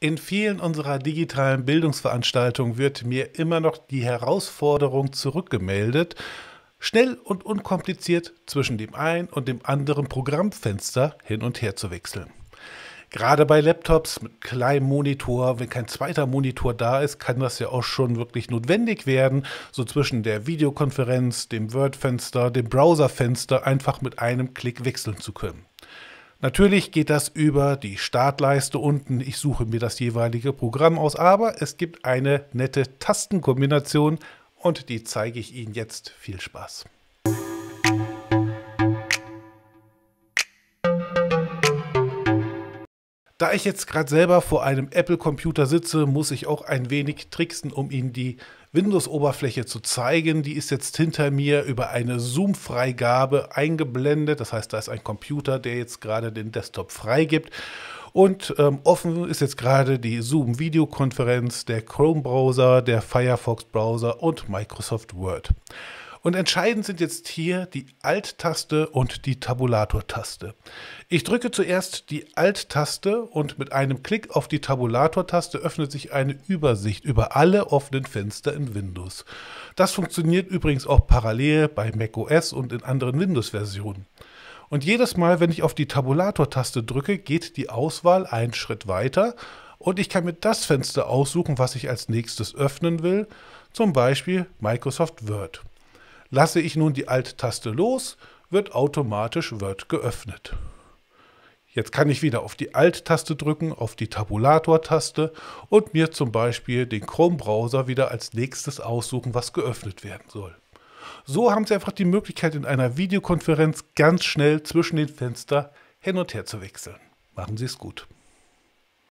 In vielen unserer digitalen Bildungsveranstaltungen wird mir immer noch die Herausforderung zurückgemeldet, schnell und unkompliziert zwischen dem einen und dem anderen Programmfenster hin und her zu wechseln. Gerade bei Laptops mit kleinem Monitor, wenn kein zweiter Monitor da ist, kann das ja auch schon wirklich notwendig werden, so zwischen der Videokonferenz, dem Word-Fenster, dem Browser-Fenster einfach mit einem Klick wechseln zu können. Natürlich geht das über die Startleiste unten. Ich suche mir das jeweilige Programm aus, aber es gibt eine nette Tastenkombination und die zeige ich Ihnen jetzt. Viel Spaß! Da ich jetzt gerade selber vor einem Apple-Computer sitze, muss ich auch ein wenig tricksen, um Ihnen die Windows-Oberfläche zu zeigen. Die ist jetzt hinter mir über eine Zoom-Freigabe eingeblendet. Das heißt, da ist ein Computer, der jetzt gerade den Desktop freigibt. Und ähm, offen ist jetzt gerade die Zoom-Videokonferenz, der Chrome-Browser, der Firefox-Browser und Microsoft Word. Und entscheidend sind jetzt hier die Alt-Taste und die Tabulator-Taste. Ich drücke zuerst die Alt-Taste und mit einem Klick auf die Tabulator-Taste öffnet sich eine Übersicht über alle offenen Fenster in Windows. Das funktioniert übrigens auch parallel bei macOS und in anderen Windows-Versionen. Und jedes Mal, wenn ich auf die Tabulator-Taste drücke, geht die Auswahl einen Schritt weiter und ich kann mir das Fenster aussuchen, was ich als nächstes öffnen will, zum Beispiel Microsoft Word. Lasse ich nun die Alt-Taste los, wird automatisch Word geöffnet. Jetzt kann ich wieder auf die Alt-Taste drücken, auf die Tabulator-Taste und mir zum Beispiel den Chrome-Browser wieder als nächstes aussuchen, was geöffnet werden soll. So haben Sie einfach die Möglichkeit, in einer Videokonferenz ganz schnell zwischen den Fenstern hin und her zu wechseln. Machen Sie es gut.